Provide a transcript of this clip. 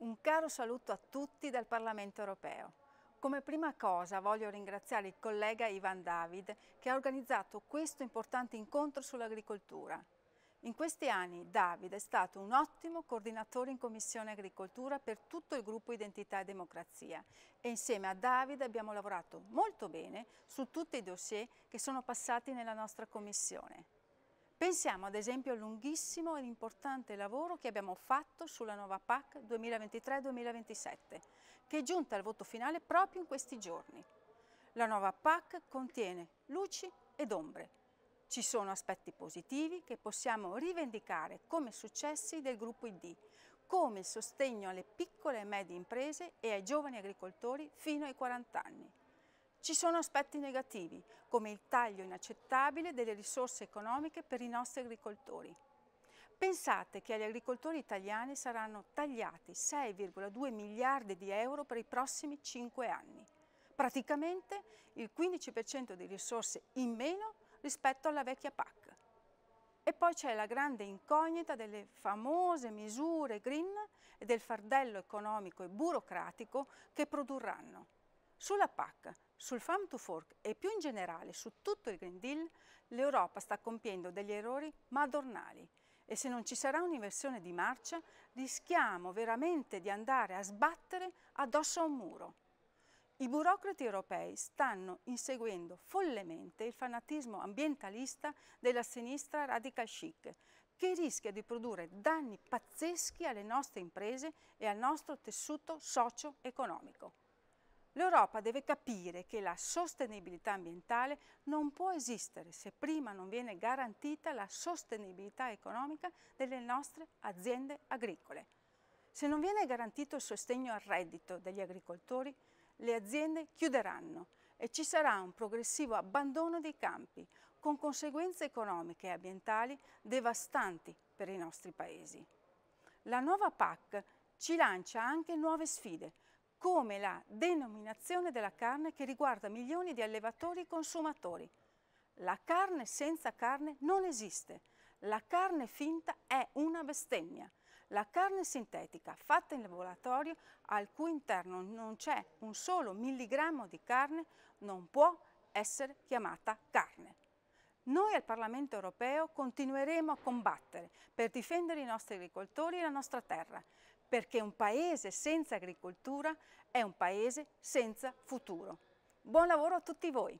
Un caro saluto a tutti dal Parlamento europeo. Come prima cosa voglio ringraziare il collega Ivan David che ha organizzato questo importante incontro sull'agricoltura. In questi anni David è stato un ottimo coordinatore in Commissione Agricoltura per tutto il gruppo Identità e Democrazia e insieme a David abbiamo lavorato molto bene su tutti i dossier che sono passati nella nostra Commissione. Pensiamo ad esempio al lunghissimo e importante lavoro che abbiamo fatto sulla nuova PAC 2023-2027, che è giunta al voto finale proprio in questi giorni. La nuova PAC contiene luci ed ombre. Ci sono aspetti positivi che possiamo rivendicare come successi del gruppo ID, come il sostegno alle piccole e medie imprese e ai giovani agricoltori fino ai 40 anni. Ci sono aspetti negativi, come il taglio inaccettabile delle risorse economiche per i nostri agricoltori. Pensate che agli agricoltori italiani saranno tagliati 6,2 miliardi di euro per i prossimi 5 anni, praticamente il 15% di risorse in meno rispetto alla vecchia PAC. E poi c'è la grande incognita delle famose misure green e del fardello economico e burocratico che produrranno. Sulla PAC, sul Farm to Fork e più in generale su tutto il Green Deal, l'Europa sta compiendo degli errori madornali e se non ci sarà un'inversione di marcia rischiamo veramente di andare a sbattere addosso a un muro. I burocrati europei stanno inseguendo follemente il fanatismo ambientalista della sinistra radical chic, che rischia di produrre danni pazzeschi alle nostre imprese e al nostro tessuto socio-economico. L'Europa deve capire che la sostenibilità ambientale non può esistere se prima non viene garantita la sostenibilità economica delle nostre aziende agricole. Se non viene garantito il sostegno al reddito degli agricoltori, le aziende chiuderanno e ci sarà un progressivo abbandono dei campi, con conseguenze economiche e ambientali devastanti per i nostri paesi. La nuova PAC ci lancia anche nuove sfide, come la denominazione della carne che riguarda milioni di allevatori e consumatori. La carne senza carne non esiste. La carne finta è una bestemmia. La carne sintetica fatta in laboratorio al cui interno non c'è un solo milligrammo di carne non può essere chiamata carne. Noi al Parlamento europeo continueremo a combattere per difendere i nostri agricoltori e la nostra terra, perché un paese senza agricoltura è un paese senza futuro. Buon lavoro a tutti voi!